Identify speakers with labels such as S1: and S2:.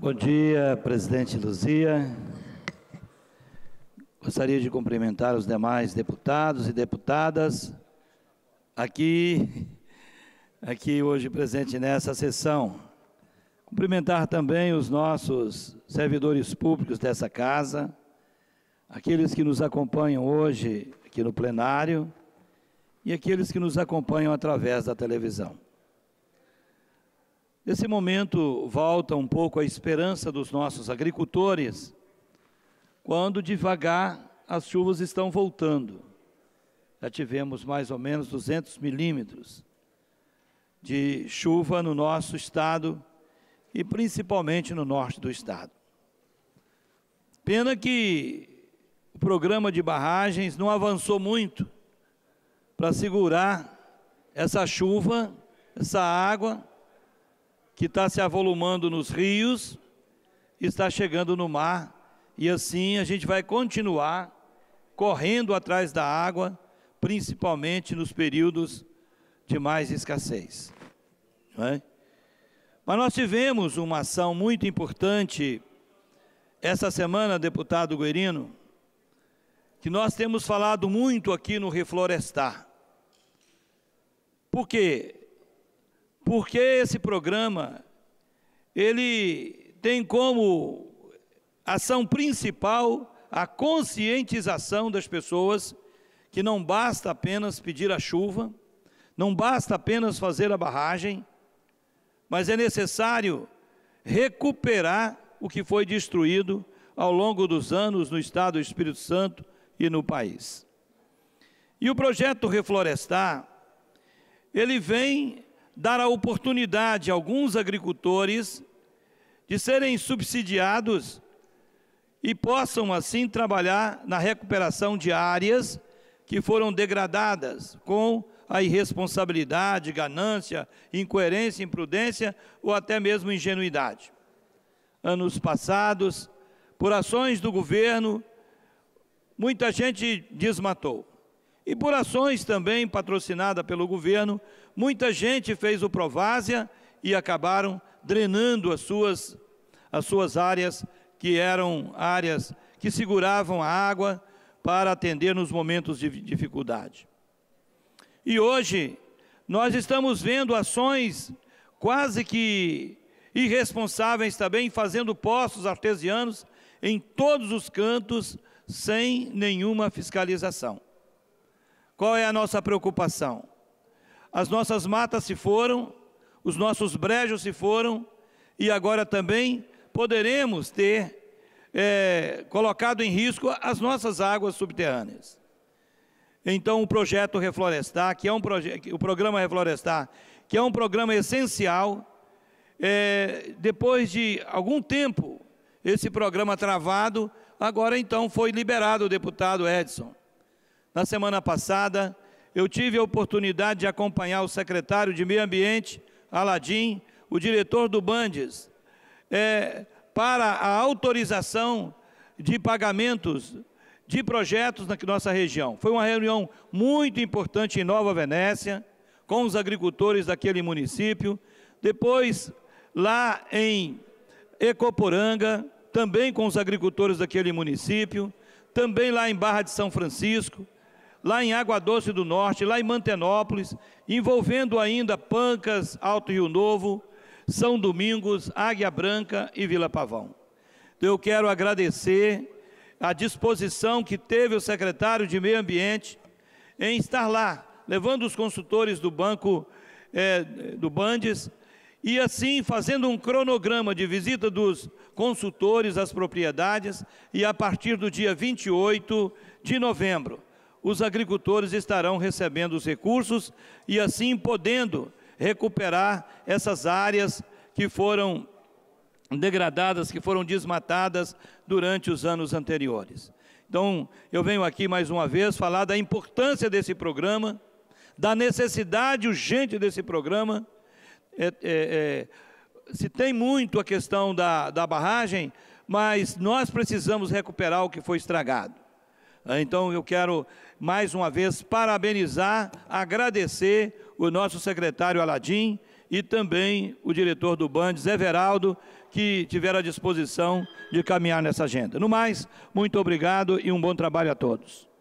S1: Bom dia, presidente Luzia. Gostaria de cumprimentar os demais deputados e deputadas aqui, aqui hoje presente nessa sessão. Cumprimentar também os nossos servidores públicos dessa casa, aqueles que nos acompanham hoje aqui no plenário e aqueles que nos acompanham através da televisão. Nesse momento volta um pouco a esperança dos nossos agricultores, quando devagar as chuvas estão voltando. Já tivemos mais ou menos 200 milímetros de chuva no nosso estado e principalmente no norte do estado. Pena que o programa de barragens não avançou muito para segurar essa chuva, essa água que está se avolumando nos rios, está chegando no mar, e assim a gente vai continuar correndo atrás da água, principalmente nos períodos de mais escassez. É? Mas nós tivemos uma ação muito importante essa semana, deputado Guerino, que nós temos falado muito aqui no Reflorestar. Por quê? porque esse programa ele tem como ação principal a conscientização das pessoas que não basta apenas pedir a chuva, não basta apenas fazer a barragem, mas é necessário recuperar o que foi destruído ao longo dos anos no estado do Espírito Santo e no país. E o projeto Reflorestar, ele vem dar a oportunidade a alguns agricultores de serem subsidiados e possam assim trabalhar na recuperação de áreas que foram degradadas com a irresponsabilidade, ganância, incoerência, imprudência ou até mesmo ingenuidade. Anos passados, por ações do governo, muita gente desmatou. E por ações também patrocinada pelo governo, muita gente fez o Provásia e acabaram drenando as suas, as suas áreas, que eram áreas que seguravam a água para atender nos momentos de dificuldade. E hoje, nós estamos vendo ações quase que irresponsáveis também, fazendo postos artesianos em todos os cantos, sem nenhuma fiscalização. Qual é a nossa preocupação? As nossas matas se foram, os nossos brejos se foram, e agora também poderemos ter é, colocado em risco as nossas águas subterrâneas. Então, o projeto Reflorestar, que é um o programa Reflorestar, que é um programa essencial, é, depois de algum tempo, esse programa travado, agora então foi liberado o deputado Edson. Na semana passada, eu tive a oportunidade de acompanhar o secretário de Meio Ambiente, Aladim, o diretor do Bandes, é, para a autorização de pagamentos de projetos na nossa região. Foi uma reunião muito importante em Nova Venécia, com os agricultores daquele município. Depois, lá em Ecoporanga, também com os agricultores daquele município. Também lá em Barra de São Francisco lá em Água Doce do Norte, lá em Mantenópolis, envolvendo ainda Pancas, Alto Rio Novo, São Domingos, Águia Branca e Vila Pavão. Então, eu quero agradecer a disposição que teve o secretário de Meio Ambiente em estar lá, levando os consultores do Banco é, do Bandes e assim fazendo um cronograma de visita dos consultores às propriedades e a partir do dia 28 de novembro os agricultores estarão recebendo os recursos e assim podendo recuperar essas áreas que foram degradadas, que foram desmatadas durante os anos anteriores. Então, eu venho aqui mais uma vez falar da importância desse programa, da necessidade urgente desse programa. É, é, é, se tem muito a questão da, da barragem, mas nós precisamos recuperar o que foi estragado. Então eu quero mais uma vez parabenizar, agradecer o nosso secretário Aladim e também o diretor do Band, Zé Veraldo, que tiveram a disposição de caminhar nessa agenda. No mais, muito obrigado e um bom trabalho a todos.